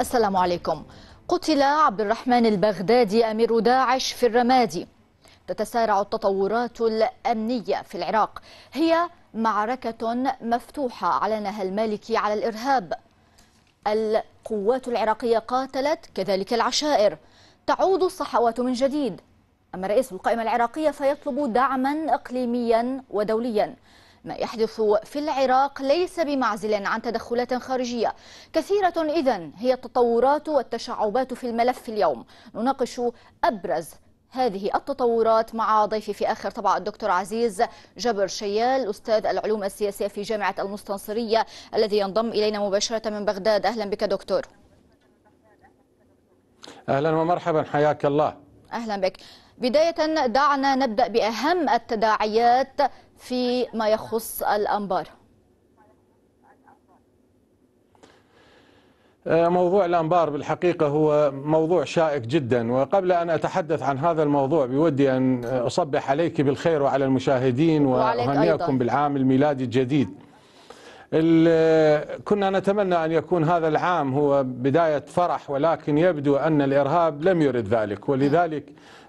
السلام عليكم قتل عبد الرحمن البغدادي أمير داعش في الرمادي تتسارع التطورات الأمنية في العراق هي معركة مفتوحة أعلنها المالكي على الإرهاب القوات العراقية قاتلت كذلك العشائر تعود الصحوات من جديد أما رئيس القائمة العراقية فيطلب دعما إقليميا ودوليا ما يحدث في العراق ليس بمعزل عن تدخلات خارجية كثيرة إذا هي التطورات والتشعبات في الملف اليوم نناقش أبرز هذه التطورات مع ضيفي في آخر طبعا الدكتور عزيز جبر شيال أستاذ العلوم السياسية في جامعة المستنصرية الذي ينضم إلينا مباشرة من بغداد أهلا بك دكتور أهلا ومرحبا حياك الله أهلا بك بداية دعنا نبدأ بأهم التداعيات في ما يخص الأنبار آه، موضوع الأنبار بالحقيقة هو موضوع شائك جدا وقبل أن أتحدث عن هذا الموضوع بودي أن أصبح عليك بالخير وعلى المشاهدين وأهنئكم بالعام الميلادي الجديد كنا نتمنى أن يكون هذا العام هو بداية فرح ولكن يبدو أن الإرهاب لم يرد ذلك ولذلك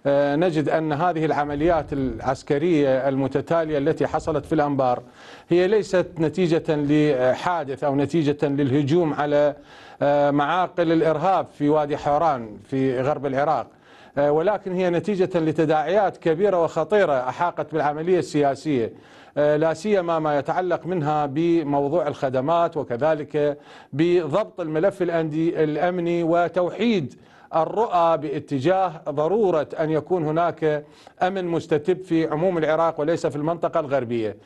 آه، نجد أن هذه العمليات العسكرية المتتالية التي حصلت في الأنبار هي ليست نتيجة لحادث أو نتيجة للهجوم على آه، معاقل الإرهاب في وادي حوران في غرب العراق آه، ولكن هي نتيجة لتداعيات كبيرة وخطيرة أحاقت بالعملية السياسية آه، لا سيما ما يتعلق منها بموضوع الخدمات وكذلك بضبط الملف الامني وتوحيد الرؤى باتجاه ضروره ان يكون هناك امن مستتب في عموم العراق وليس في المنطقه الغربيه.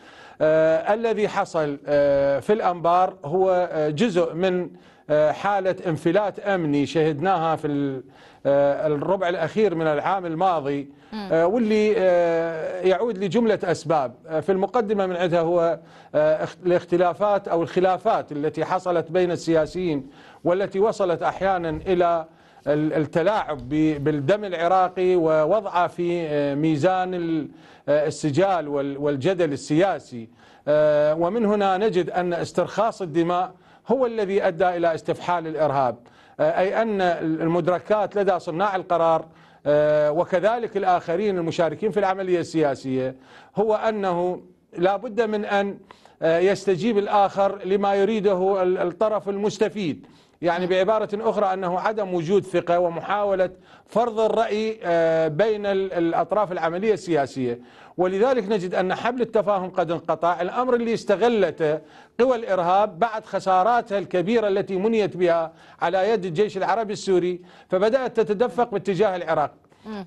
آه الذي حصل آه في الانبار هو آه، جزء من آه، حاله انفلات امني شهدناها في آه، الربع الأخير من العام الماضي آه، واللي آه، يعود لجملة أسباب في المقدمة من عندها هو الاختلافات أو الخلافات التي حصلت بين السياسيين والتي وصلت أحيانا إلى التلاعب بالدم العراقي ووضعه في ميزان السجال والجدل السياسي ومن هنا نجد أن استرخاص الدماء هو الذي أدى إلى استفحال الإرهاب أي أن المدركات لدى صناع القرار آه، وكذلك الآخرين المشاركين في العملية السياسية هو أنه لا بد من أن آه، يستجيب الآخر لما يريده الطرف المستفيد يعني بعبارة أخرى أنه عدم وجود ثقة ومحاولة فرض الرأي آه، بين الأطراف العملية السياسية ولذلك نجد أن حبل التفاهم قد انقطع الأمر اللي استغلته قوى الإرهاب بعد خساراتها الكبيرة التي منيت بها على يد الجيش العربي السوري فبدأت تتدفق باتجاه العراق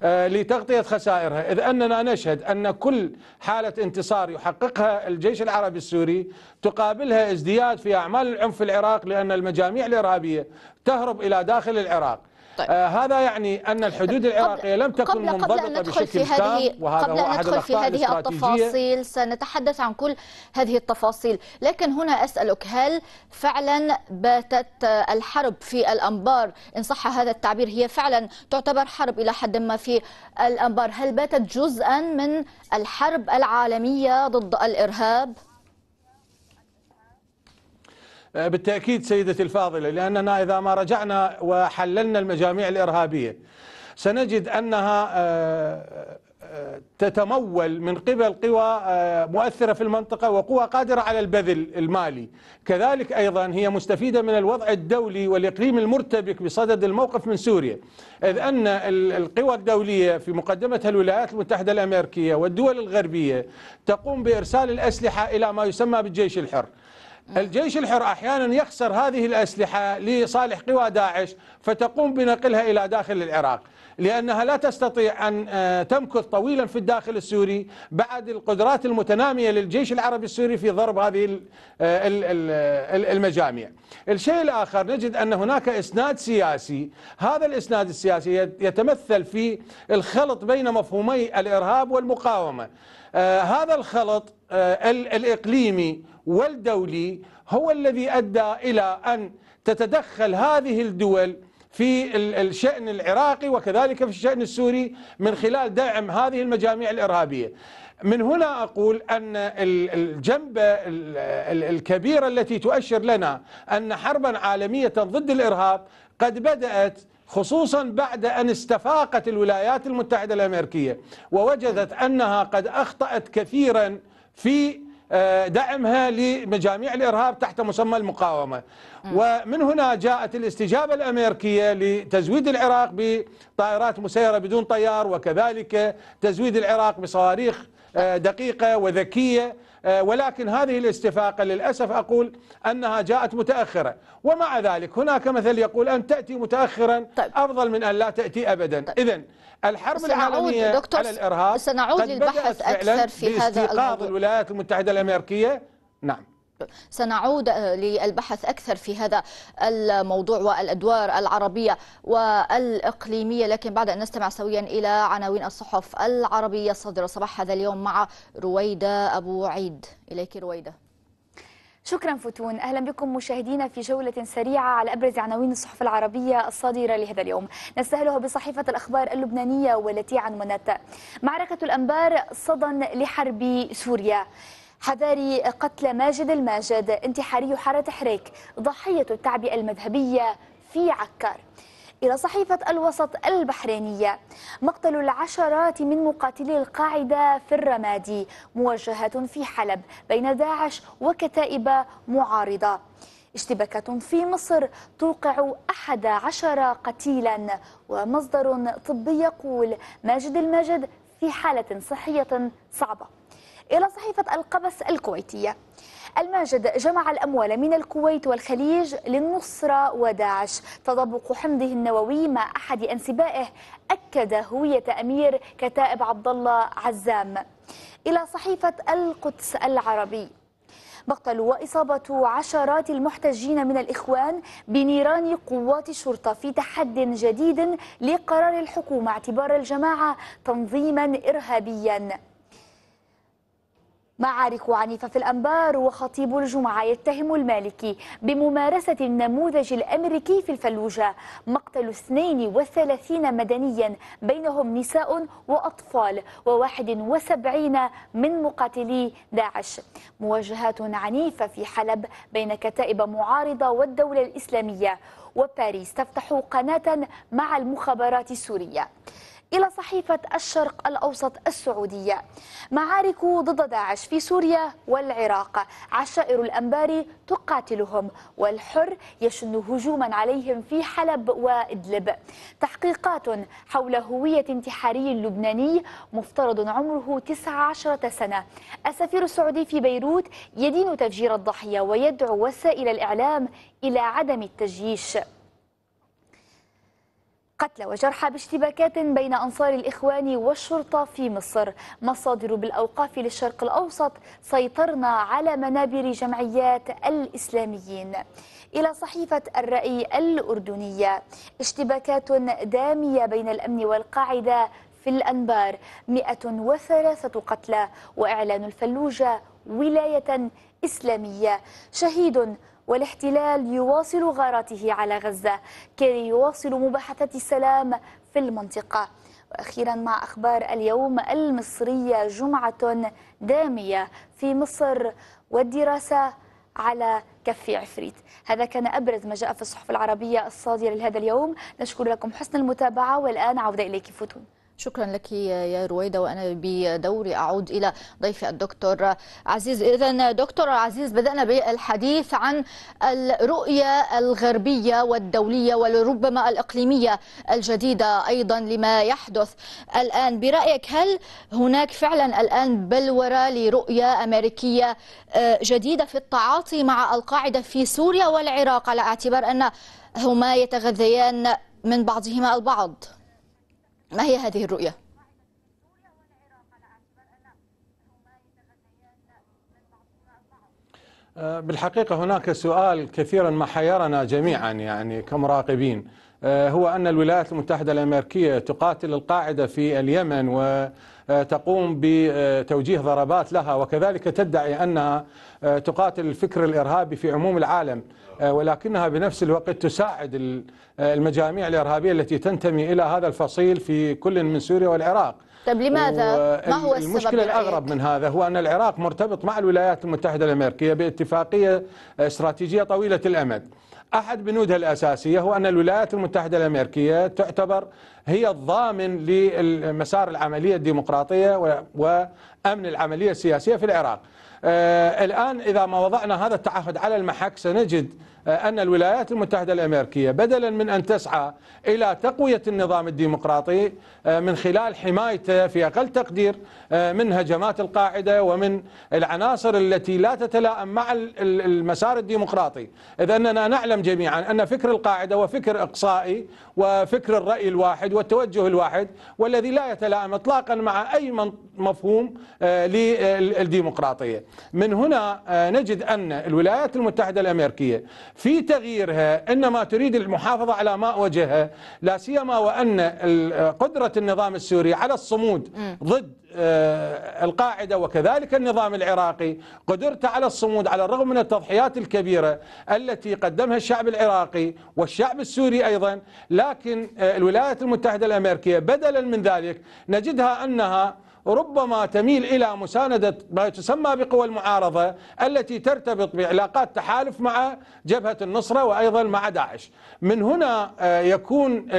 آه، لتغطية خسائرها إذ أننا نشهد أن كل حالة انتصار يحققها الجيش العربي السوري تقابلها ازدياد في أعمال العنف في العراق لأن المجاميع الإرهابية تهرب إلى داخل العراق طيب. آه هذا يعني أن الحدود العراقية لم تكن قبل منضبطة قبل أن ندخل في هذه وهذا قبل أن ندخل في هذه التفاصيل سنتحدث عن كل هذه التفاصيل لكن هنا أسألك هل فعلا باتت الحرب في الأنبار إن صح هذا التعبير هي فعلا تعتبر حرب إلى حد ما في الأنبار هل باتت جزءا من الحرب العالمية ضد الإرهاب؟ آه، بالتأكيد سيدتي الفاضلة لأننا إذا ما رجعنا وحللنا المجاميع الإرهابية سنجد أنها آه، آه، تتمول من قبل قوى مؤثرة في المنطقة وقوى قادرة على البذل المالي كذلك أيضا هي مستفيدة من الوضع الدولي والإقليم المرتبك بصدد الموقف من سوريا إذ أن القوى الدولية في مقدمتها الولايات المتحدة الأمريكية والدول الغربية تقوم بإرسال الأسلحة إلى ما يسمى بالجيش الحر الجيش الحر أحيانا يخسر هذه الأسلحة لصالح قوى داعش فتقوم بنقلها إلى داخل العراق لأنها لا تستطيع أن آه، تمكث طويلا في الداخل السوري بعد القدرات المتنامية للجيش العربي السوري في ضرب هذه آه، آه، المجاميع الشيء الآخر نجد أن هناك إسناد سياسي هذا الإسناد السياسي يتمثل في الخلط بين مفهومي الإرهاب والمقاومة هذا الخلط الإقليمي والدولي هو الذي أدى إلى أن تتدخل هذه الدول في الشأن العراقي وكذلك في الشأن السوري من خلال دعم هذه المجاميع الإرهابية من هنا أقول أن الجنبة الكبيرة التي تؤشر لنا أن حربا عالمية ضد الإرهاب قد بدأت خصوصا بعد أن استفاقت الولايات المتحدة الأمريكية ووجدت أنها قد أخطأت كثيرا في دعمها لمجاميع الإرهاب تحت مسمى المقاومة ومن هنا جاءت الاستجابة الأمريكية لتزويد العراق بطائرات مسيرة بدون طيار وكذلك تزويد العراق بصواريخ آه، دقيقة وذكية آه، ولكن هذه الاستفاقة للأسف أقول أنها جاءت متأخرة ومع ذلك هناك مثل يقول أن تأتي متأخرا طيب. أفضل من أن لا تأتي أبدا طيب. إذن الحرب العالمية على الإرهاب سنعود للبحث أكثر في هذا الموضوع الولايات المتحدة الأمريكية نعم سنعود للبحث أكثر في هذا الموضوع والأدوار العربية والإقليمية لكن بعد أن نستمع سويا إلى عناوين الصحف العربية الصادرة صباح هذا اليوم مع رويدة أبو عيد إليك رويدة شكرا فتون أهلا بكم مشاهدينا في جولة سريعة على أبرز عناوين الصحف العربية الصادرة لهذا اليوم نستهلها بصحيفة الأخبار اللبنانية والتي عنونت معركة الأنبار صدى لحرب سوريا حذاري قتل ماجد الماجد انتحاري حارة حريك ضحية التعبئة المذهبية في عكار إلى صحيفة الوسط البحرينية مقتل العشرات من مقاتلي القاعدة في الرمادي موجهة في حلب بين داعش وكتائب معارضة اشتباكات في مصر توقع أحد عشر قتيلا ومصدر طبي يقول ماجد الماجد في حالة صحية صعبة إلى صحيفة القبس الكويتية الماجد جمع الأموال من الكويت والخليج للنصرة وداعش تطابق حمضه النووي مع أحد أنسبائه أكد هوية أمير كتائب عبد الله عزام إلى صحيفة القدس العربي مقتل وإصابة عشرات المحتجين من الإخوان بنيران قوات الشرطة في تحد جديد لقرار الحكومة اعتبار الجماعة تنظيما إرهابيا معارك عنيفة في الأنبار وخطيب الجمعة يتهم المالكي بممارسة النموذج الأمريكي في الفلوجة مقتل 32 مدنيا بينهم نساء وأطفال و71 من مقاتلي داعش مواجهات عنيفة في حلب بين كتائب معارضة والدولة الإسلامية وباريس تفتح قناة مع المخابرات السورية إلى صحيفة الشرق الأوسط السعودية معارك ضد داعش في سوريا والعراق عشائر الأنبار تقاتلهم والحر يشن هجوما عليهم في حلب وإدلب تحقيقات حول هوية انتحاري لبناني مفترض عمره 19 سنة السفير السعودي في بيروت يدين تفجير الضحية ويدعو وسائل الإعلام إلى عدم التجييش قتلى وجرحى باشتباكات بين أنصار الإخوان والشرطة في مصر مصادر بالأوقاف للشرق الأوسط سيطرنا على منابر جمعيات الإسلاميين إلى صحيفة الرأي الأردنية اشتباكات دامية بين الأمن والقاعدة في الأنبار 103 قتلى وإعلان الفلوجة ولاية إسلامية شهيد والاحتلال يواصل غاراته على غزة كي يواصل مباحثات السلام في المنطقة وأخيرا مع أخبار اليوم المصرية جمعة دامية في مصر والدراسة على كف عفريت هذا كان أبرز ما جاء في الصحف العربية الصادرة لهذا اليوم نشكر لكم حسن المتابعة والآن عودة إليك فوتون شكرا لك يا رويده وانا بدوري اعود الى ضيفي الدكتور عزيز اذا دكتور عزيز بدانا بالحديث عن الرؤيه الغربيه والدوليه ولربما الاقليميه الجديده ايضا لما يحدث الان برايك هل هناك فعلا الان بلوره لرؤيه امريكيه آه، جديده في التعاطي مع القاعده في سوريا والعراق على اعتبار ان هما يتغذيان من بعضهما البعض ما هي هذه الرؤية؟ أه، بالحقيقة هناك سؤال كثيرا ما حيرنا جميعا يعني كمراقبين أه، هو أن الولايات المتحدة الأمريكية تقاتل القاعدة في اليمن و آه، تقوم بتوجيه ضربات لها وكذلك تدعي أنها آه، تقاتل الفكر الإرهابي في عموم العالم آه، ولكنها بنفس الوقت تساعد المجاميع الإرهابية التي تنتمي إلى هذا الفصيل في كل من سوريا والعراق طيب لماذا؟ ما هو السبب المشكلة الأغرب من هذا هو أن العراق مرتبط مع الولايات المتحدة الأمريكية باتفاقية استراتيجية طويلة الأمد أحد بنودها الأساسية هو أن الولايات المتحدة الأمريكية تعتبر هي الضامن لمسار العملية الديمقراطية وأمن العملية السياسية في العراق آه، الآن إذا ما وضعنا هذا التعهد على المحك سنجد آه، أن الولايات المتحدة الأمريكية بدلا من أن تسعى إلى تقوية النظام الديمقراطي آه، من خلال حمايته في أقل تقدير آه، من هجمات القاعدة ومن العناصر التي لا تتلائم مع المسار الديمقراطي إذ أننا نعلم جميعا أن فكر القاعدة وفكر إقصائي وفكر الرأي الواحد والتوجه الواحد والذي لا يتلائم إطلاقا مع أي مفهوم للديمقراطية من هنا نجد أن الولايات المتحدة الأمريكية في تغييرها انما تريد المحافظه على ماء وجهها لا سيما وان قدره النظام السوري على الصمود ضد آه، القاعده وكذلك النظام العراقي قدرته على الصمود على الرغم من التضحيات الكبيره التي قدمها الشعب العراقي والشعب السوري ايضا لكن آه، الولايات المتحده الامريكيه بدلا من ذلك نجدها انها ربما تميل إلى مساندة ما يسمى بقوى المعارضة التي ترتبط بعلاقات تحالف مع جبهة النصرة وأيضا مع داعش من هنا آه، يكون آه،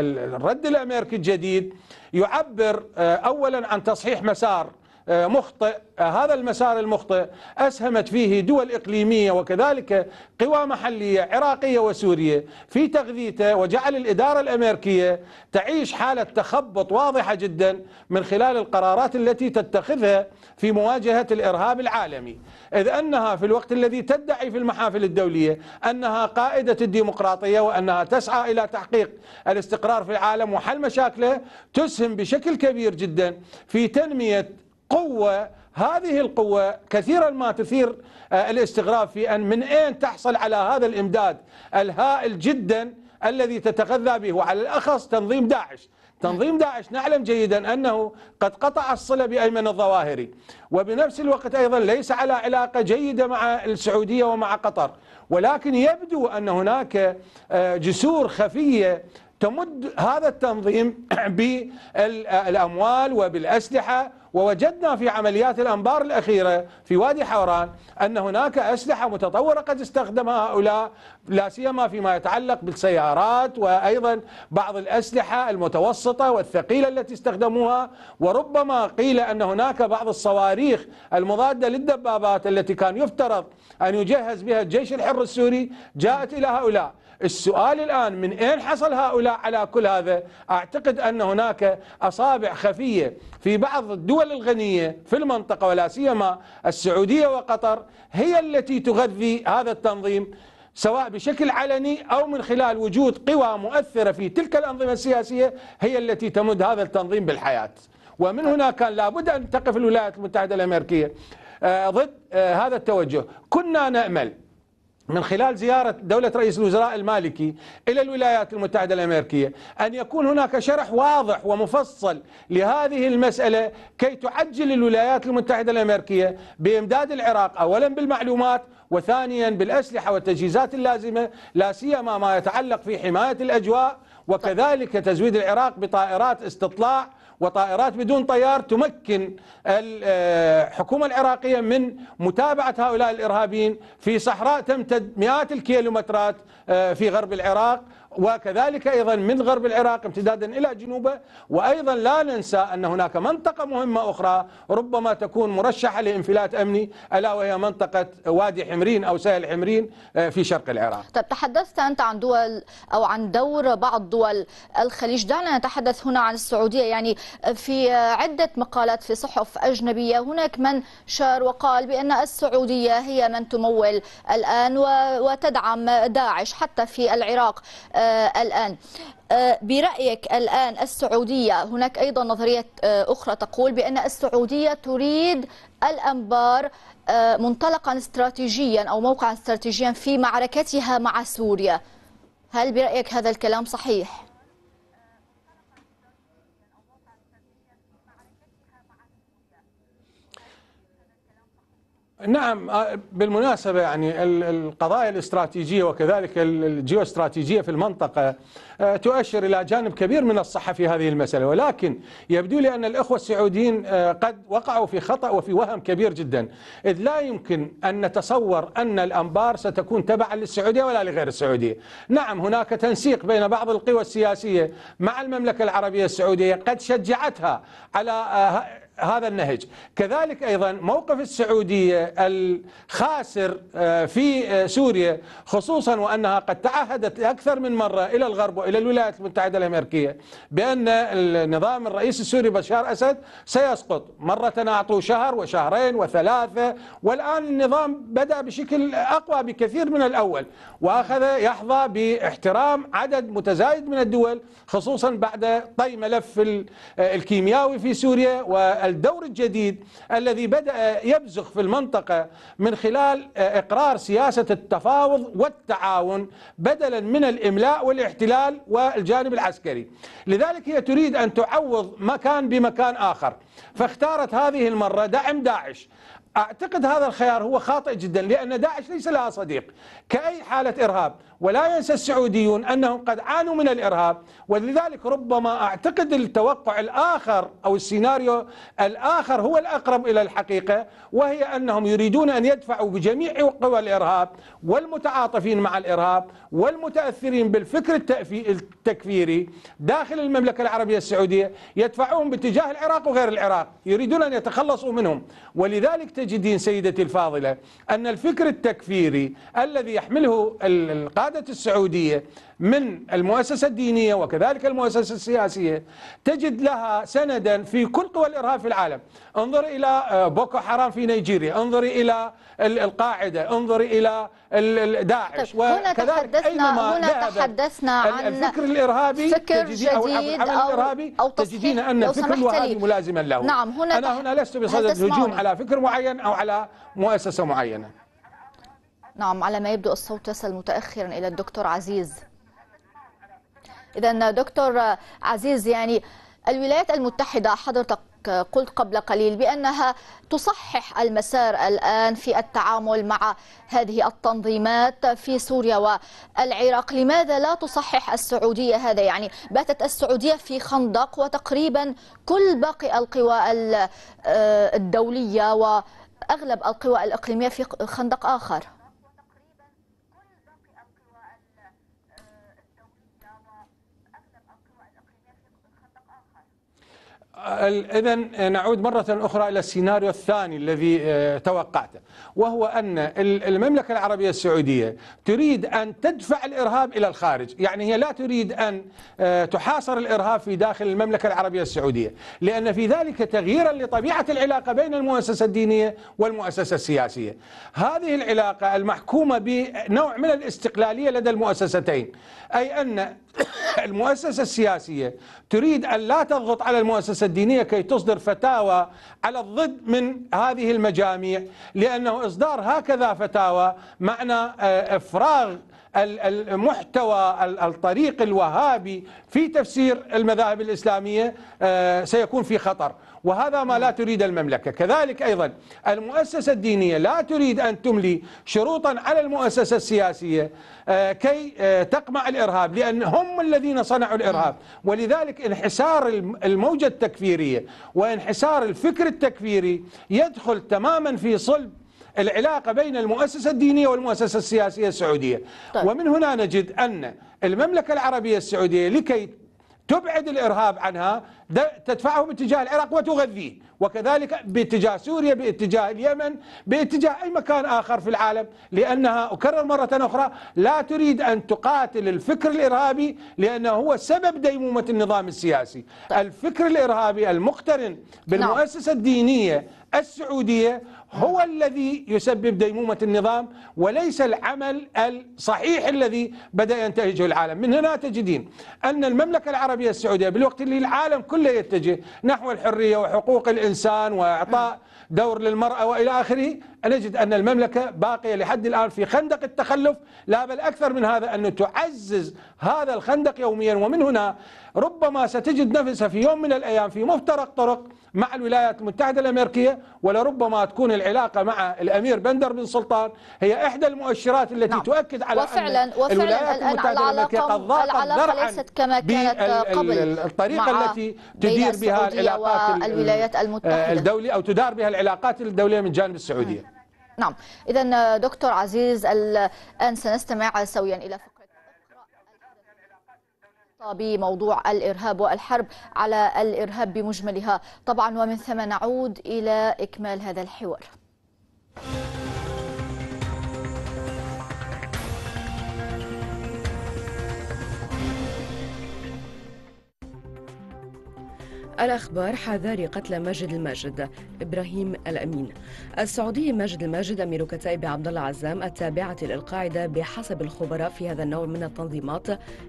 الرد الأمريكي الجديد يعبر آه، أولا عن تصحيح مسار مخطئ هذا المسار المخطئ أسهمت فيه دول إقليمية وكذلك قوى محلية عراقية وسورية في تغذيته وجعل الإدارة الأمريكية تعيش حالة تخبط واضحة جدا من خلال القرارات التي تتخذها في مواجهة الإرهاب العالمي إذ أنها في الوقت الذي تدعي في المحافل الدولية أنها قائدة الديمقراطية وأنها تسعى إلى تحقيق الاستقرار في العالم وحل مشاكله تسهم بشكل كبير جدا في تنمية قوة هذه القوة كثيرا ما تثير آه، الاستغراب في أن من أين تحصل على هذا الإمداد الهائل جدا الذي تتغذى به وعلى الأخص تنظيم داعش تنظيم داعش نعلم جيدا أنه قد قطع الصلة بأيمن الظواهري وبنفس الوقت أيضا ليس على علاقة جيدة مع السعودية ومع قطر ولكن يبدو أن هناك آه، جسور خفية تمد هذا التنظيم بالأموال وبالأسلحة ووجدنا في عمليات الأنبار الأخيرة في وادي حوران أن هناك أسلحة متطورة قد استخدمها هؤلاء لا سيما فيما يتعلق بالسيارات وأيضا بعض الأسلحة المتوسطة والثقيلة التي استخدموها وربما قيل أن هناك بعض الصواريخ المضادة للدبابات التي كان يفترض أن يجهز بها الجيش الحر السوري جاءت إلى هؤلاء السؤال الآن من أين حصل هؤلاء على كل هذا أعتقد أن هناك أصابع خفية في بعض الدول الغنية في المنطقة ولا سيما السعودية وقطر هي التي تغذي هذا التنظيم سواء بشكل علني او من خلال وجود قوى مؤثره في تلك الانظمه السياسيه هي التي تمد هذا التنظيم بالحياه. ومن هنا كان لابد ان تقف الولايات المتحده الامريكيه آه، ضد آه، هذا التوجه، كنا نامل من خلال زيارة دولة رئيس الوزراء المالكي إلى الولايات المتحدة الأمريكية أن يكون هناك شرح واضح ومفصل لهذه المسألة كي تعجل الولايات المتحدة الأمريكية بإمداد العراق أولا بالمعلومات وثانيا بالأسلحة والتجهيزات اللازمة لا سيما ما يتعلق في حماية الأجواء وكذلك تزويد العراق بطائرات استطلاع وطائرات بدون طيار تمكن الحكومة آه، العراقية من متابعة هؤلاء الإرهابيين في صحراء تمتد مئات الكيلومترات آه، في غرب العراق وكذلك أيضا من غرب العراق امتدادا إلى جنوبه وأيضا لا ننسى أن هناك منطقة مهمة أخرى ربما تكون مرشحة لانفلات أمني ألا وهي منطقة وادي حمرين أو سهل حمرين آه، في شرق العراق طب تحدثت أنت عن دول أو عن دور بعض دول الخليج دعنا نتحدث هنا عن السعودية يعني في عدة مقالات في صحف أجنبية هناك من شار وقال بأن السعودية هي من تمول الآن وتدعم داعش حتى في العراق آه، الآن آه، برأيك الآن السعودية هناك أيضا نظرية آه، أخرى تقول بأن السعودية تريد الأنبار منطلقا استراتيجيا أو موقعا استراتيجيا في معركتها مع سوريا هل برأيك هذا الكلام صحيح؟ نعم آه، بالمناسبة يعني القضايا الاستراتيجية وكذلك الجيوستراتيجية في المنطقة آه، تؤشر إلى جانب كبير من الصحة في هذه المسألة ولكن يبدو لي أن الأخوة السعوديين آه، قد وقعوا في خطأ وفي وهم كبير جدا إذ لا يمكن أن نتصور أن الأنبار ستكون تبعا للسعودية ولا لغير السعودية نعم هناك تنسيق بين بعض القوى السياسية مع المملكة العربية السعودية قد شجعتها على هذا النهج كذلك أيضا موقف السعودية الخاسر آه، في آه، سوريا خصوصا وأنها قد تعهدت أكثر من مرة إلى الغرب وإلى الولايات المتحدة الأمريكية بأن النظام الرئيس السوري بشار أسد سيسقط مرة أعطوه شهر وشهرين وثلاثة والآن النظام بدأ بشكل أقوى بكثير من الأول وأخذ يحظى باحترام عدد متزايد من الدول خصوصا بعد طي ملف آه، الكيمياوي في سوريا وال الدور الجديد الذي بدأ يبزغ في المنطقة من خلال آه، إقرار سياسة التفاوض والتعاون بدلا من الإملاء والاحتلال والجانب العسكري لذلك هي تريد أن تعوض مكان بمكان آخر فاختارت هذه المرة دعم داعش أعتقد هذا الخيار هو خاطئ جدا لأن داعش ليس لها صديق كأي حالة إرهاب ولا ينسى السعوديون أنهم قد عانوا من الإرهاب ولذلك ربما أعتقد التوقع الآخر أو السيناريو الآخر هو الأقرب إلى الحقيقة وهي أنهم يريدون أن يدفعوا بجميع قوى الإرهاب والمتعاطفين مع الإرهاب والمتأثرين بالفكر التكفيري داخل المملكة العربية السعودية يدفعون باتجاه العراق وغير العراق يريدون أن يتخلصوا منهم ولذلك تجدين سيدتي الفاضلة أن الفكر التكفيري الذي يحمله القادة عادت السعودية من المؤسسة الدينية وكذلك المؤسسة السياسية تجد لها سندا في كل قوى الإرهاب في العالم انظر إلى آه، بوكو حرام في نيجيريا انظر إلى القاعدة انظر إلى داعش طيب، هنا تحدثنا, هنا تحدثنا عن الفكر الإرهابي فكر جديد أو العمل الإرهابي أو تجدين أن الفكر الوهابي ملازما له نعم هنا أنا هنا لست بصدد هجوم على فكر معين أو على مؤسسة معينة نعم على ما يبدو الصوت يصل متأخرا إلى الدكتور عزيز إذا دكتور عزيز يعني الولايات المتحدة حضرتك قلت قبل قليل بأنها تصحح المسار الآن في التعامل مع هذه التنظيمات في سوريا والعراق لماذا لا تصحح السعودية هذا يعني باتت السعودية في خندق وتقريبا كل باقي القوى آه، الدولية وأغلب القوى الإقليمية في خندق آخر إذا نعود مرة أخرى إلى السيناريو الثاني الذي آه، توقعته وهو أن المملكة العربية السعودية تريد أن تدفع الإرهاب إلى الخارج يعني هي لا تريد أن آه، تحاصر الإرهاب في داخل المملكة العربية السعودية لأن في ذلك تغييرا لطبيعة العلاقة بين المؤسسة الدينية والمؤسسة السياسية هذه العلاقة المحكومة بنوع من الاستقلالية لدى المؤسستين أي أن المؤسسة السياسية تريد أن لا تضغط على المؤسسة الدينية كي تصدر فتاوى على الضد من هذه المجاميع لأنه إصدار هكذا فتاوى معنى آه، إفراغ المحتوى الطريق الوهابي في تفسير المذاهب الإسلامية آه، سيكون في خطر وهذا ما لا تريد المملكة كذلك أيضا المؤسسة الدينية لا تريد أن تملي شروطا على المؤسسة السياسية آه، كي آه، تقمع الإرهاب لأن هم الذين صنعوا الإرهاب ولذلك انحسار الموجة التكفيرية وانحسار الفكر التكفيري يدخل تماما في صلب العلاقة بين المؤسسة الدينية والمؤسسة السياسية السعودية طيب. ومن هنا نجد أن المملكة العربية السعودية لكي تبعد الإرهاب عنها تدفعه باتجاه العراق وتغذيه وكذلك باتجاه سوريا باتجاه اليمن باتجاه أي مكان آخر في العالم لأنها أكرر مرة أخرى لا تريد أن تقاتل الفكر الإرهابي لأنه هو سبب ديمومة النظام السياسي طيب. الفكر الإرهابي المقترن نعم. بالمؤسسة الدينية السعودية هو الذي يسبب ديمومة النظام وليس العمل الصحيح الذي بدأ ينتهجه العالم من هنا تجدين أن المملكة العربية السعودية بالوقت اللي العالم كله يتجه نحو الحرية وحقوق الإنسان وإعطاء دور للمرأة وإلى آخره نجد أن المملكة باقية لحد الآن في خندق التخلف لا بل أكثر من هذا أن تعزز هذا الخندق يوميا ومن هنا ربما ستجد نفسها في يوم من الأيام في مفترق طرق مع الولايات المتحدة الأمريكية ولربما تكون العلاقة مع الأمير بندر بن سلطان هي إحدى المؤشرات التي نعم. تؤكد على وفعلا أن وفعلا الولايات المتحدة الأمريكية قد ضاقت ليست كما كانت قبل الطريقة التي تدير بها العلاقات الولايات المتحدة آه، الدولية أو تدار بها العلاقات الدولية من جانب السعودية نعم إذا آه، دكتور عزيز الآن سنستمع سويا إلى فقرة بموضوع الإرهاب والحرب على الإرهاب بمجملها طبعا ومن ثم نعود إلى إكمال هذا الحوار الأخبار حذار قتل ماجد الماجد إبراهيم الأمين السعودي ماجد الماجد أمير كتائب عبد الله عزام التابعة للقاعدة بحسب الخبراء في هذا النوع من التنظيمات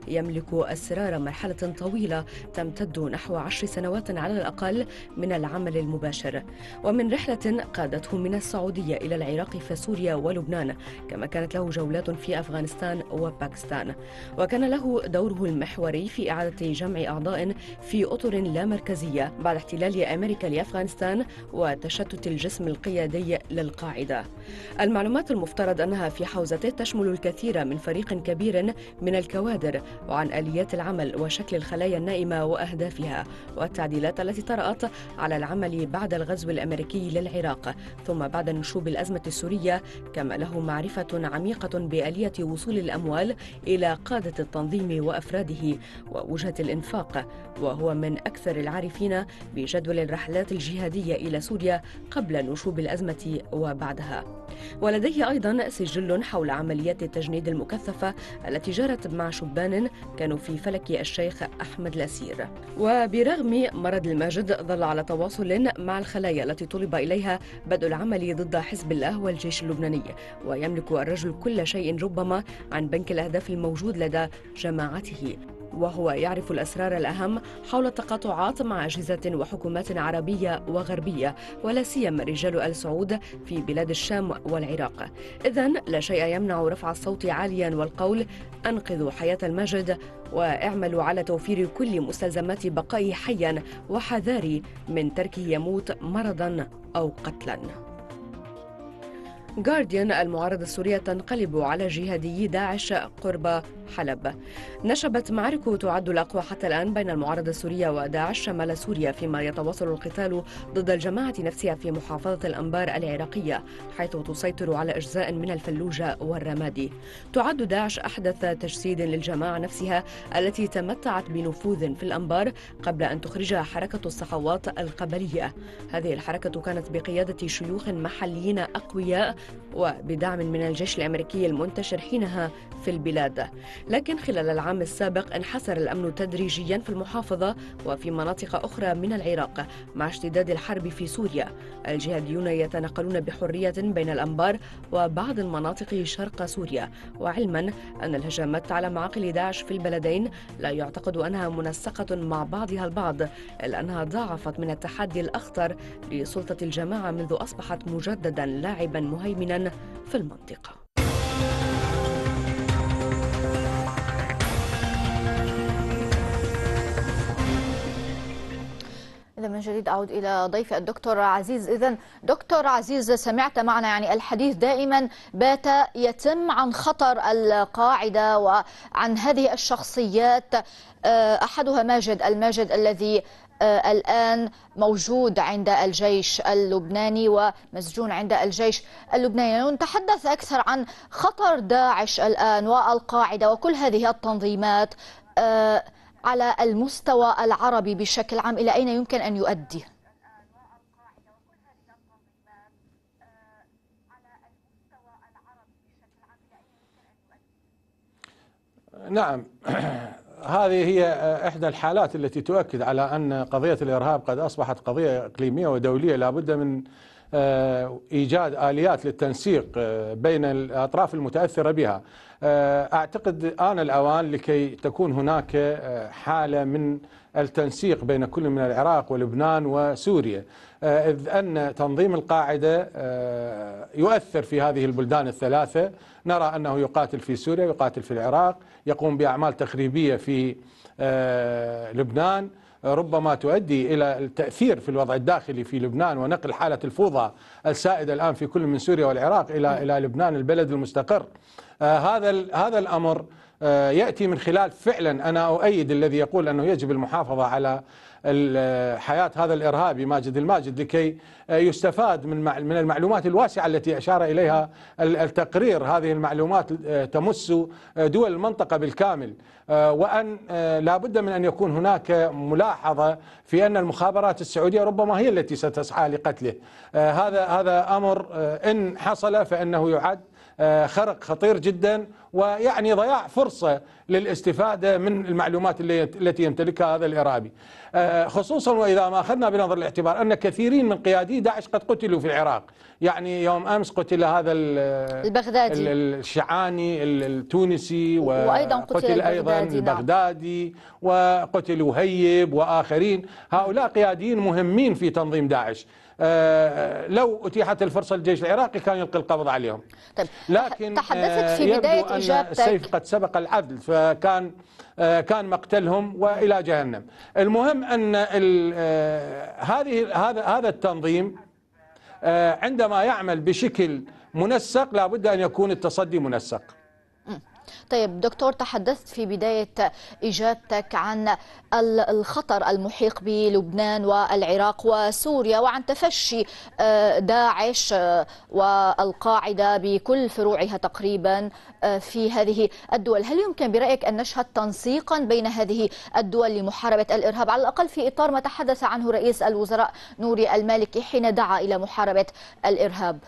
يملك أسرار مرحلة طويلة تمتد نحو عشر سنوات على الأقل من العمل المباشر ومن رحلة قادته من السعودية إلى العراق فسوريا ولبنان كما كانت له جولات في أفغانستان وباكستان وكان له دوره المحوري في إعادة جمع أعضاء في أطر لا مركز الغازية بعد احتلال أمريكا لأفغانستان وتشتت الجسم القيادي للقاعدة المعلومات المفترض أنها في حوزته تشمل الكثير من فريق كبير من الكوادر وعن آليات العمل وشكل الخلايا النائمة وأهدافها والتعديلات التي طرأت على العمل بعد الغزو الأمريكي للعراق ثم بعد نشوب الأزمة السورية كما له معرفة عميقة بآلية وصول الأموال إلى قادة التنظيم وأفراده ووجهة الإنفاق وهو من أكثر العالم المعرفين بجدول الرحلات الجهادية إلى سوريا قبل نشوب الأزمة وبعدها ولديه أيضا سجل حول عمليات التجنيد المكثفة التي جرت مع شبان كانوا في فلك الشيخ أحمد الأسير وبرغم مرض الماجد ظل على تواصل مع الخلايا التي طلب إليها بدء العمل ضد حزب الله والجيش اللبناني ويملك الرجل كل شيء ربما عن بنك الأهداف الموجود لدى جماعته وهو يعرف الأسرار الأهم حول التقاطعات مع أجهزة وحكومات عربية وغربية ولا سيما رجال آل سعود في بلاد الشام والعراق إذا لا شيء يمنع رفع الصوت عاليا والقول أنقذوا حياة المجد واعملوا على توفير كل مستلزمات بقائه حيا وحذاري من تركه يموت مرضا أو قتلا جارديان المعارضة السورية تنقلب على جهادي داعش قرب حلب نشبت معارك تعد الأقوى حتى الآن بين المعارضة السورية وداعش شمال سوريا فيما يتواصل القتال ضد الجماعة نفسها في محافظة الأنبار العراقية حيث تسيطر على أجزاء من الفلوجة والرمادي تعد داعش أحدث تجسيد للجماعة نفسها التي تمتعت بنفوذ في الأنبار قبل أن تخرجها حركة الصحوات القبلية هذه الحركة كانت بقيادة شيوخ محليين أقوياء وبدعم من الجيش الأمريكي المنتشر حينها في البلاد لكن خلال العام السابق انحسر الأمن تدريجيا في المحافظة وفي مناطق أخرى من العراق مع اشتداد الحرب في سوريا الجهاديون يتنقلون بحرية بين الأنبار وبعض المناطق شرق سوريا وعلما أن الهجمات على معاقل داعش في البلدين لا يعتقد أنها منسقة مع بعضها البعض إلا أنها ضاعفت من التحدي الأخطر لسلطة الجماعة منذ أصبحت مجددا لاعبا مهيمنا مهيمنا في المنطقه إذا من جديد أعود إلى ضيفي الدكتور عزيز إذا دكتور عزيز سمعت معنا يعني الحديث دائما بات يتم عن خطر القاعدة وعن هذه الشخصيات آه، أحدها ماجد الماجد الذي آه، الآن موجود عند الجيش اللبناني ومسجون عند الجيش اللبناني نتحدث أكثر عن خطر داعش الآن والقاعدة وكل هذه التنظيمات آه، على المستوى العربي بشكل عام إلى أين يمكن أن يؤدي؟ نعم هذه هي إحدى الحالات التي تؤكد على أن قضية الإرهاب قد أصبحت قضية إقليمية ودولية لابد من آه، إيجاد آليات للتنسيق آه، بين الأطراف المتأثرة بها آه، أعتقد آن الأوان لكي تكون هناك حالة من التنسيق بين كل من العراق ولبنان وسوريا إذ أن تنظيم القاعدة يؤثر في هذه البلدان الثلاثة نرى أنه يقاتل في سوريا يقاتل في العراق يقوم بأعمال تخريبية في آه، لبنان ربما تؤدي إلى التأثير في الوضع الداخلي في لبنان ونقل حالة الفوضى السائدة الآن في كل من سوريا والعراق إلى نعم. إلى لبنان البلد المستقر آه، هذا هذا الأمر آه، يأتي من خلال فعلا أنا أؤيد الذي يقول أنه يجب المحافظة على حياة هذا الإرهابي ماجد الماجد لكي آه، يستفاد من من المعلومات الواسعة التي أشار إليها التقرير هذه المعلومات آه، تمس آه، دول المنطقة بالكامل وأن لا بد من أن يكون هناك ملاحظة في أن المخابرات السعودية ربما هي التي ستسعى لقتله هذا هذا أمر إن حصل فإنه يعد آه، خرق خطير جدا ويعني ضياع فرصة للاستفادة من المعلومات التي يمتلكها هذا الإرهابي آه، خصوصا وإذا ما أخذنا بنظر الاعتبار أن كثيرين من قيادي داعش قد قتلوا في العراق يعني يوم أمس قتل هذا البغدادي الشعاني التونسي وأيضا قتل أيضا البغدادي نعم. وقتل هيب وآخرين هؤلاء قياديين مهمين في تنظيم داعش آه، لو اتيحت الفرصه للجيش العراقي كان يلقي القبض عليهم طيب لكن تحدثت آه، في بدايه اجابتك السيف قد سبق العدل فكان آه، كان مقتلهم والى جهنم المهم ان هذه هذا هذا التنظيم عندما يعمل بشكل منسق لابد ان يكون التصدي منسق طيب دكتور تحدثت في بداية إجابتك عن الخطر المحيق بلبنان والعراق وسوريا وعن تفشي آه، داعش آه، والقاعدة بكل فروعها تقريبا آه، في هذه الدول هل يمكن برأيك أن نشهد تنسيقا بين هذه الدول لمحاربة الإرهاب على الأقل في إطار ما تحدث عنه رئيس الوزراء نوري المالكي حين دعا إلى محاربة الإرهاب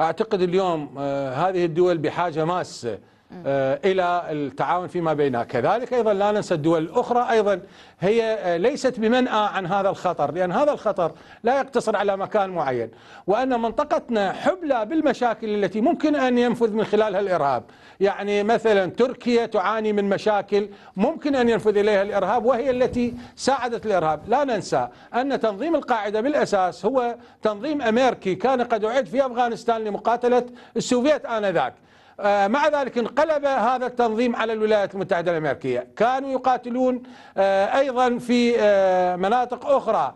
اعتقد اليوم آه، هذه الدول بحاجه ماسه آه، إلى التعاون فيما بينها كذلك أيضا لا ننسى الدول الأخرى أيضا هي آه، ليست بمنأى عن هذا الخطر لأن هذا الخطر لا يقتصر على مكان معين وأن منطقتنا حبلى بالمشاكل التي ممكن أن ينفذ من خلالها الإرهاب يعني مثلا تركيا تعاني من مشاكل ممكن أن ينفذ إليها الإرهاب وهي التي ساعدت الإرهاب لا ننسى أن تنظيم القاعدة بالأساس هو تنظيم أمريكي كان قد أعد في أفغانستان لمقاتلة السوفيت آنذاك آه، مع ذلك انقلب هذا التنظيم على الولايات المتحدة الأمريكية كانوا يقاتلون آه، أيضا في آه، مناطق أخرى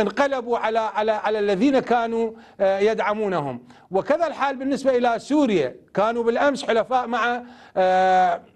انقلبوا على على على الذين كانوا يدعمونهم وكذا الحال بالنسبة إلى سوريا كانوا بالأمس حلفاء مع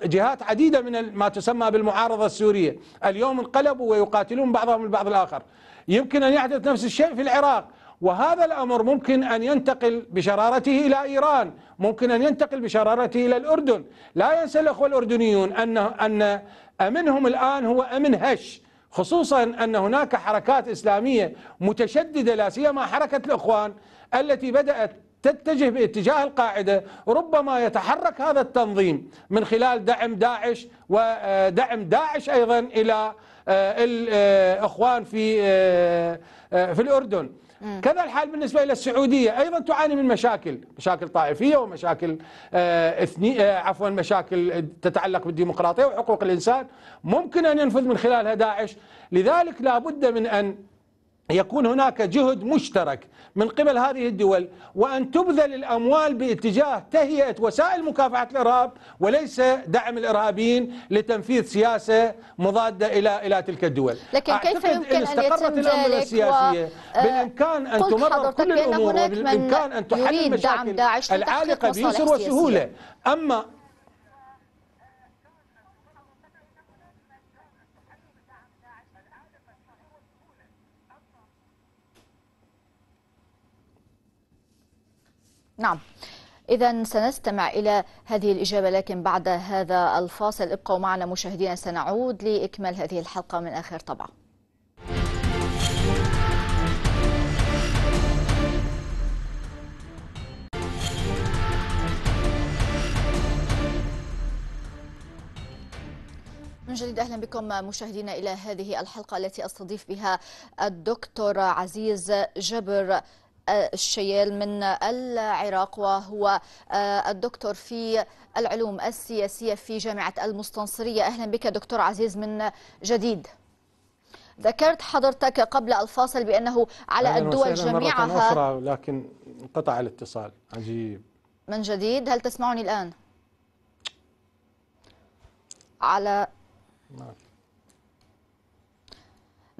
جهات عديدة من ما تسمى بالمعارضة السورية اليوم انقلبوا ويقاتلون بعضهم البعض الآخر يمكن أن يحدث نفس الشيء في العراق وهذا الأمر ممكن أن ينتقل بشرارته إلى إيران ممكن أن ينتقل بشرارته إلى الأردن لا ينسى الأخوة الأردنيون أن أن أمنهم الآن هو أمن هش خصوصا أن هناك حركات إسلامية متشددة لا سيما حركة الإخوان التي بدأت تتجه باتجاه القاعدة ربما يتحرك هذا التنظيم من خلال دعم داعش ودعم آه، داعش أيضا إلى آه، الإخوان آه، في في الأردن كذا الحال بالنسبة إلى السعودية أيضا تعاني من مشاكل مشاكل طائفية ومشاكل آه، اثني آه، عفوا مشاكل تتعلق بالديمقراطية وحقوق الإنسان ممكن أن ينفذ من خلالها داعش لذلك لابد من أن يكون هناك جهد مشترك من قبل هذه الدول وأن تبذل الأموال باتجاه تهيئة وسائل مكافحة الإرهاب وليس دعم الإرهابيين لتنفيذ سياسة مضادة إلى إلى تلك الدول لكن كيف يمكن إن استقرت ذلك السياسية و... بالإمكان أن تمرر كل الأمور وبالإمكان أن تحل المشاكل العالقة بيسر وسهولة أما نعم إذا سنستمع إلى هذه الإجابة لكن بعد هذا الفاصل ابقوا معنا مشاهدينا سنعود لإكمال هذه الحلقة من آخر طبعا من جديد اهلا بكم مشاهدينا الى هذه الحلقه التي استضيف بها الدكتور عزيز جبر الشيال من العراق وهو آه، الدكتور في العلوم السياسية في جامعة المستنصرية أهلا بك دكتور عزيز من جديد ذكرت حضرتك قبل الفاصل بأنه على الدول جميعها مرة أخرى لكن انقطع الاتصال عجيب من جديد هل تسمعني الآن على ما. نعم.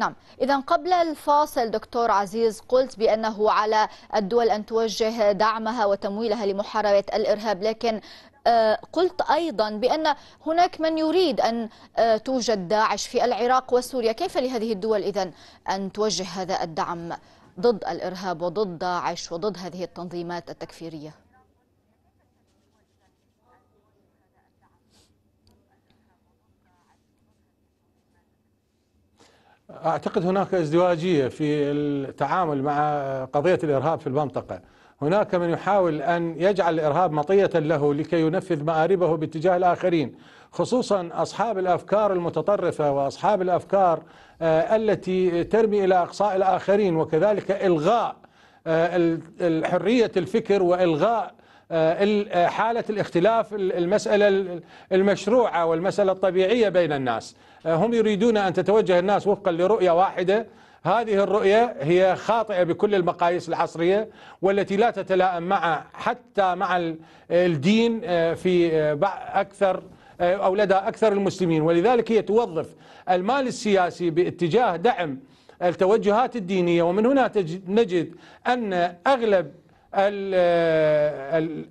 نعم إذا قبل الفاصل دكتور عزيز قلت بأنه على الدول أن توجه دعمها وتمويلها لمحاربة الإرهاب لكن آه، قلت أيضا بأن هناك من يريد أن آه، توجد داعش في العراق وسوريا كيف لهذه الدول إذا أن توجه هذا الدعم ضد الإرهاب وضد داعش وضد هذه التنظيمات التكفيرية؟ اعتقد هناك ازدواجيه في التعامل مع قضيه الارهاب في المنطقه. هناك من يحاول ان يجعل الارهاب مطيه له لكي ينفذ ماربه باتجاه الاخرين، خصوصا اصحاب الافكار المتطرفه واصحاب الافكار آه، التي ترمي الى اقصاء الاخرين وكذلك الغاء آه، حريه الفكر والغاء آه، آه، حالة الاختلاف المسألة المشروعة والمسألة الطبيعية بين الناس آه، هم يريدون أن تتوجه الناس وفقا لرؤية واحدة هذه الرؤية هي خاطئة بكل المقاييس العصرية والتي لا تتلائم مع حتى مع الدين في أكثر أو لدى أكثر المسلمين ولذلك هي توظف المال السياسي باتجاه دعم التوجهات الدينية ومن هنا نجد أن أغلب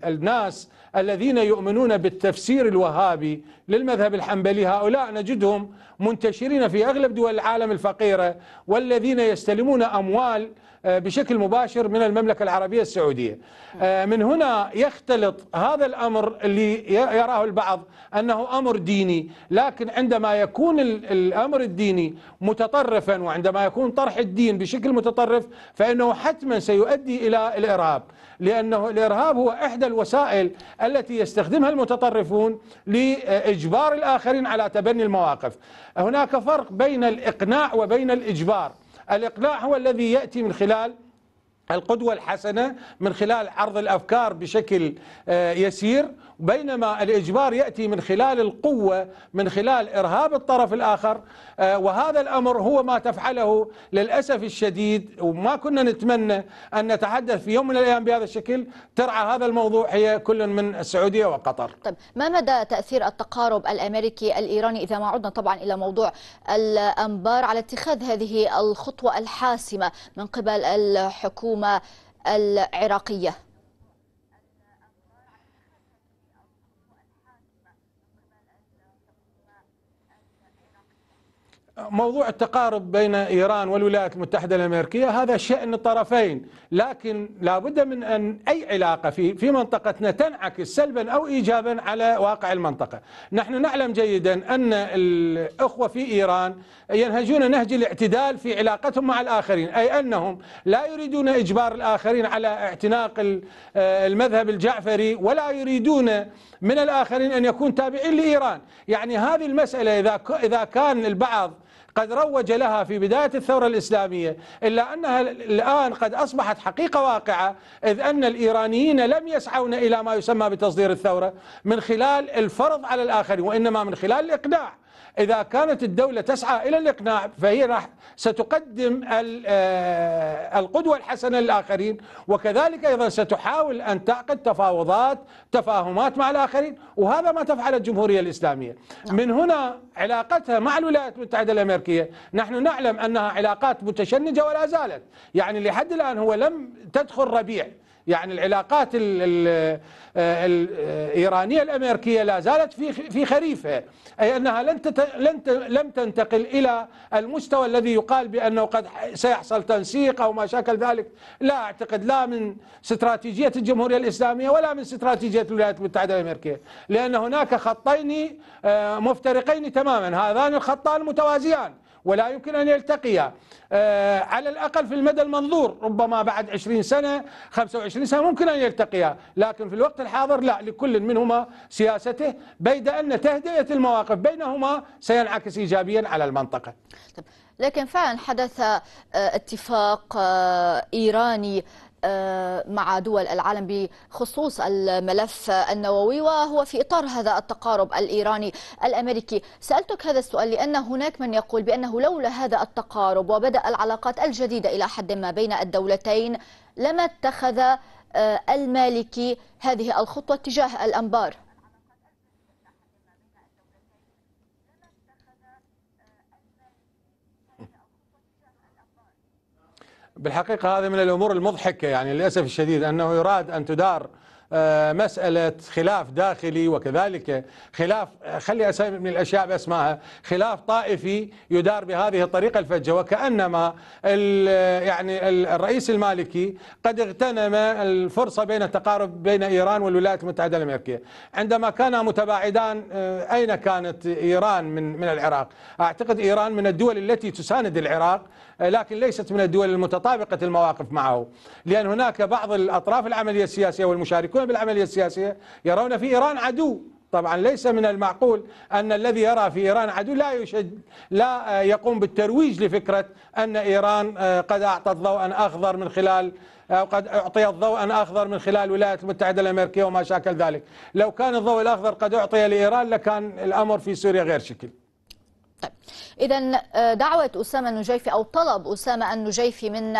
الناس الذين يؤمنون بالتفسير الوهابي للمذهب الحنبلي هؤلاء نجدهم منتشرين في أغلب دول العالم الفقيرة والذين يستلمون أموال آه، بشكل مباشر من المملكة العربية السعودية آه، من هنا يختلط هذا الأمر اللي يراه البعض أنه أمر ديني لكن عندما يكون الأمر الديني متطرفا وعندما يكون طرح الدين بشكل متطرف فإنه حتما سيؤدي إلى الإرهاب لأنه الإرهاب هو إحدى الوسائل التي يستخدمها المتطرفون لإجبار الآخرين على تبني المواقف هناك فرق بين الإقناع وبين الإجبار الإقلاع هو الذي يأتي من خلال القدوة الحسنة من خلال عرض الأفكار بشكل آه، يسير بينما الإجبار يأتي من خلال القوة من خلال إرهاب الطرف الآخر آه، وهذا الأمر هو ما تفعله للأسف الشديد وما كنا نتمنى أن نتحدث في يوم من الأيام بهذا الشكل ترعى هذا الموضوع هي كل من السعودية وقطر طيب ما مدى تأثير التقارب الأمريكي الإيراني إذا ما عدنا طبعا إلى موضوع الأنبار على اتخاذ هذه الخطوة الحاسمة من قبل الحكومة الحكومة العراقية موضوع التقارب بين إيران والولايات المتحدة الأمريكية هذا شأن الطرفين لكن لابد من أن أي علاقة في, في منطقتنا تنعكس سلبا أو إيجابا على واقع المنطقة نحن نعلم جيدا أن الأخوة في إيران ينهجون نهج الاعتدال في علاقتهم مع الآخرين أي أنهم لا يريدون إجبار الآخرين على اعتناق المذهب الجعفري ولا يريدون من الآخرين أن يكون تابعين لإيران يعني هذه المسألة إذا كان البعض قد روج لها في بداية الثورة الإسلامية إلا أنها الآن قد أصبحت حقيقة واقعة إذ أن الإيرانيين لم يسعون إلى ما يسمى بتصدير الثورة من خلال الفرض على الآخرين وإنما من خلال الإقناع إذا كانت الدولة تسعى إلى الإقناع فهي راح ستقدم آه، القدوة الحسنة للآخرين وكذلك أيضا ستحاول أن تعقد تفاوضات تفاهمات مع الآخرين وهذا ما تفعله الجمهورية الإسلامية نعم. من هنا علاقتها مع الولايات المتحدة الأمريكية نحن نعلم أنها علاقات متشنجة ولا زالت يعني لحد الآن هو لم تدخل ربيع يعني العلاقات الايرانيه آه، آه، الامريكيه لا زالت في في خريفها اي انها لن لن لم تنتقل الى المستوى الذي يقال بانه قد سيحصل تنسيق او ما شاكل ذلك لا اعتقد لا من استراتيجيه الجمهوريه الاسلاميه ولا من استراتيجيه الولايات المتحده الامريكيه لان هناك خطين آه، مفترقين تماما هذان الخطان متوازيان ولا يمكن أن يلتقيا آه، على الأقل في المدى المنظور ربما بعد 20 سنة 25 سنة ممكن أن يلتقيا لكن في الوقت الحاضر لا لكل منهما سياسته بيد أن تهدئة المواقف بينهما سينعكس إيجابيا على المنطقة طيب، لكن فعلا حدث آه، اتفاق آه، إيراني آه، مع دول العالم بخصوص الملف النووي وهو في إطار هذا التقارب الإيراني الأمريكي سألتك هذا السؤال لأن هناك من يقول بأنه لولا هذا التقارب وبدأ العلاقات الجديدة إلى حد ما بين الدولتين لما اتخذ آه، المالكي هذه الخطوة تجاه الأنبار بالحقيقة هذا من الأمور المضحكة يعني للأسف الشديد أنه يراد أن تدار آه، مسألة خلاف داخلي وكذلك خلاف آه، خلي أسمي من الأشياء بأسمائها خلاف طائفي يدار بهذه الطريقة الفجة وكأنما آه، يعني الرئيس المالكي قد اغتنم الفرصة بين التقارب بين إيران والولايات المتحدة الأمريكية عندما كانا متباعدان أين كانت إيران من من العراق أعتقد إيران من الدول التي تساند العراق لكن ليست من الدول المتطابقة المواقف معه لأن هناك بعض الأطراف العملية السياسية والمشاركون بالعملية السياسية يرون في إيران عدو طبعا ليس من المعقول ان الذي يرى في ايران عدو لا يشد لا آه، يقوم بالترويج لفكره ان ايران آه، قد اعطت ضوءا اخضر من خلال آه، او قد اعطيت ضوءا اخضر من خلال الولايات المتحده الامريكيه وما شاكل ذلك، لو كان الضوء الاخضر قد اعطي لايران لكان الامر في سوريا غير شكل. طيب إذا آه، دعوة أسامة النجيفي أو طلب أسامة النجيفي من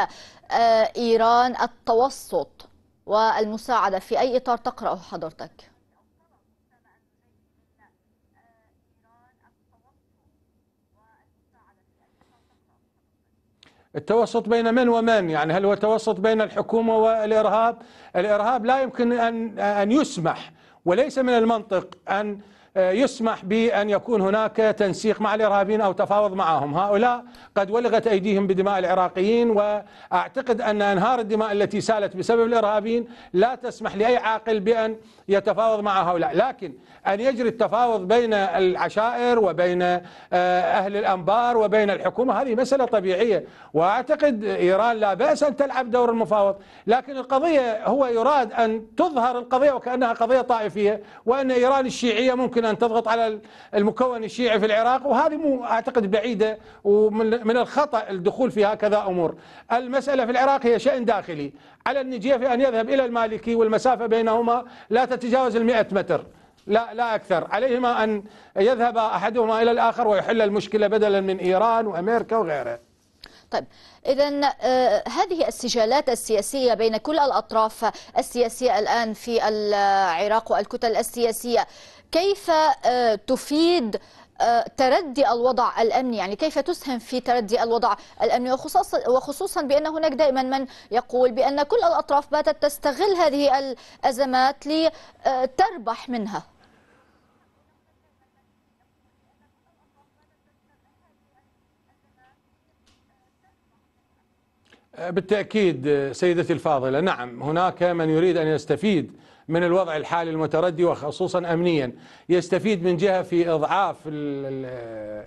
آه، إيران التوسط والمساعدة في أي إطار تقرأه حضرتك؟ التوسط بين من ومن يعني هل هو توسط بين الحكومة والإرهاب الإرهاب لا يمكن أن, أن يسمح وليس من المنطق أن يسمح بأن يكون هناك تنسيق مع الإرهابيين أو تفاوض معهم هؤلاء قد ولغت أيديهم بدماء العراقيين وأعتقد أن أنهار الدماء التي سالت بسبب الإرهابيين لا تسمح لأي عاقل بأن يتفاوض مع هؤلاء لكن أن يجري التفاوض بين العشائر وبين آه، أهل الأنبار وبين الحكومة هذه مسألة طبيعية وأعتقد إيران لا بأس أن تلعب دور المفاوض لكن القضية هو يراد أن تظهر القضية وكأنها قضية طائفية وأن إيران الشيعية ممكن ان تضغط على المكون الشيعي في العراق وهذه مو اعتقد بعيده ومن الخطا الدخول في هكذا امور. المساله في العراق هي شان داخلي، على النجيفي ان يذهب الى المالكي والمسافه بينهما لا تتجاوز ال 100 متر. لا لا اكثر، عليهما ان يذهب احدهما الى الاخر ويحل المشكله بدلا من ايران وامريكا وغيره. طيب إذا آه، هذه السجالات السياسية بين كل الأطراف السياسية الآن في العراق آه، والكتل السياسية كيف آه، تفيد آه، تردي الوضع الامني يعني كيف تسهم في تردي الوضع الامني وخصوصا وخصوصا بان هناك دائما من يقول بان كل الاطراف باتت تستغل هذه الازمات لتربح آه، منها بالتاكيد سيدتي الفاضله نعم هناك من يريد ان يستفيد من الوضع الحالي المتردي وخصوصا امنيا يستفيد من جهه في اضعاف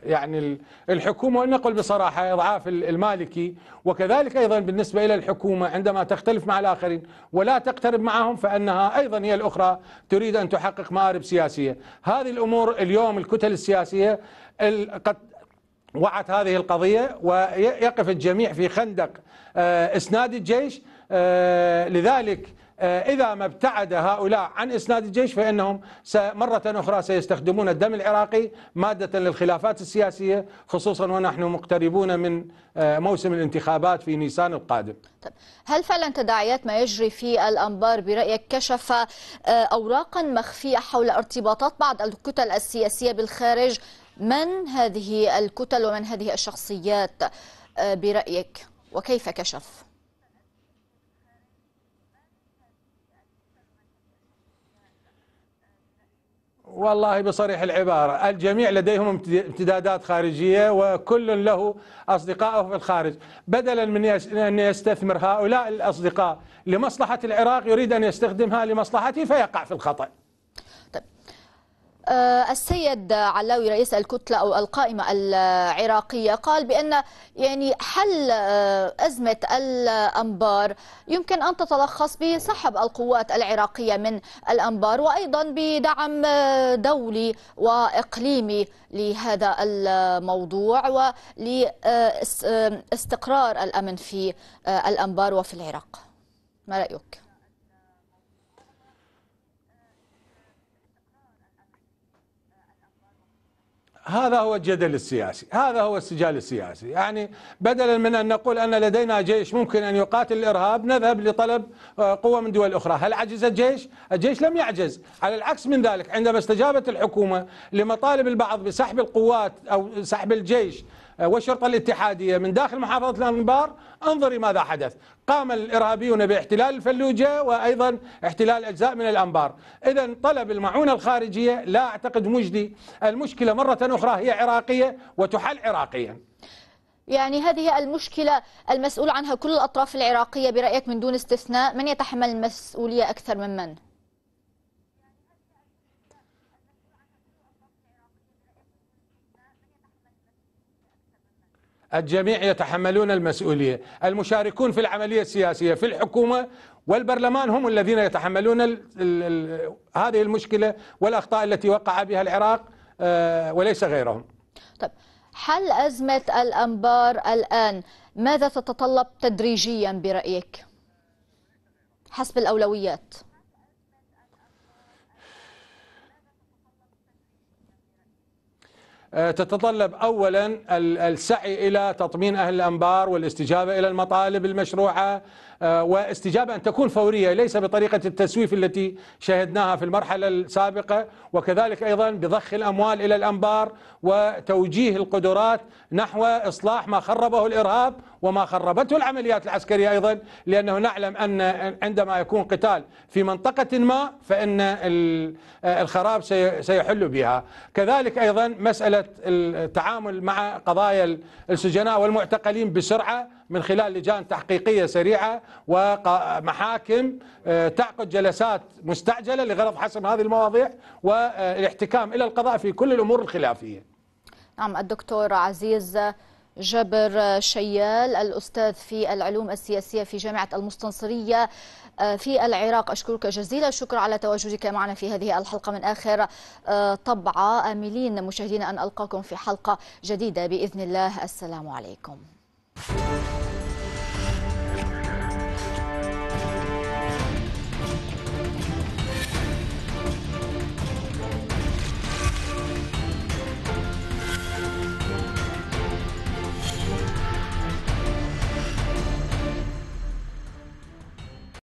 يعني الحكومه ولنقل بصراحه اضعاف المالكي وكذلك ايضا بالنسبه الى الحكومه عندما تختلف مع الاخرين ولا تقترب معهم فانها ايضا هي الاخرى تريد ان تحقق مارب سياسيه هذه الامور اليوم الكتل السياسيه قد وعت هذه القضية ويقف الجميع في خندق آه، إسناد الجيش آه، لذلك آه، إذا ما ابتعد هؤلاء عن إسناد الجيش فإنهم مرة أخرى سيستخدمون الدم العراقي مادة للخلافات السياسية خصوصا ونحن مقتربون من آه، موسم الانتخابات في نيسان القادم طيب هل فعلا تداعيات ما يجري في الأنبار برأيك كشف آه، أوراقا مخفية حول ارتباطات بعض الكتل السياسية بالخارج من هذه الكتل ومن هذه الشخصيات برأيك وكيف كشف؟ والله بصريح العبارة الجميع لديهم امتدادات خارجية وكل له أصدقائه في الخارج بدلا من أن يستثمر هؤلاء الأصدقاء لمصلحة العراق يريد أن يستخدمها لمصلحته فيقع في الخطأ آه، السيد علاوي رئيس الكتلة أو القائمة العراقية قال بأن يعني حل آه، أزمة الأنبار يمكن أن تتلخص بسحب القوات العراقية من الأنبار وأيضا بدعم آه، دولي وإقليمي لهذا الموضوع ولإستقرار الأمن في الأنبار وفي العراق ما رأيك؟ هذا هو الجدل السياسي هذا هو السجال السياسي يعني بدلا من أن نقول أن لدينا جيش ممكن أن يقاتل الإرهاب نذهب لطلب آه، قوة من دول أخرى هل عجز الجيش؟ الجيش لم يعجز على العكس من ذلك عندما استجابت الحكومة لمطالب البعض بسحب القوات أو سحب الجيش آه، والشرطة الاتحادية من داخل محافظة الأنبار انظري ماذا حدث قام الإرهابيون باحتلال الفلوجة وأيضا احتلال أجزاء من الأنبار إذا طلب المعونة الخارجية لا أعتقد مجدي المشكلة مرة أخرى هي عراقية وتحل عراقيا يعني هذه المشكلة المسؤول عنها كل الأطراف العراقية برأيك من دون استثناء من يتحمل المسؤولية أكثر من من؟ الجميع يتحملون المسؤولية المشاركون في العملية السياسية في الحكومة والبرلمان هم الذين يتحملون الـ الـ الـ هذه المشكلة والأخطاء التي وقع بها العراق آه، وليس غيرهم طيب حل أزمة الأنبار الآن ماذا تتطلب تدريجيا برأيك حسب الأولويات؟ آه، تتطلب اولا السعي الى تطمين اهل الانبار والاستجابه الى المطالب المشروعه آه، واستجابه ان تكون فوريه ليس بطريقه التسويف التي شهدناها في المرحله السابقه وكذلك ايضا بضخ الاموال الى الانبار وتوجيه القدرات نحو اصلاح ما خربه الارهاب وما خربته العمليات العسكريه ايضا لانه نعلم ان عندما يكون قتال في منطقه ما فان آه، الخراب سيحل بها كذلك ايضا مساله التعامل مع قضايا السجناء والمعتقلين بسرعه من خلال لجان تحقيقيه سريعه ومحاكم آه، تعقد جلسات مستعجله لغرض حسم هذه المواضيع والاحتكام الى القضاء في كل الامور الخلافيه. نعم الدكتور عزيز جبر شيال الاستاذ في العلوم السياسيه في جامعه المستنصريه آه، في العراق أشكرك جزيل الشكر على تواجدك معنا في هذه الحلقة من آخر آه، طبعة آملين مشاهدينا أن ألقاكم في حلقة جديدة بإذن الله السلام عليكم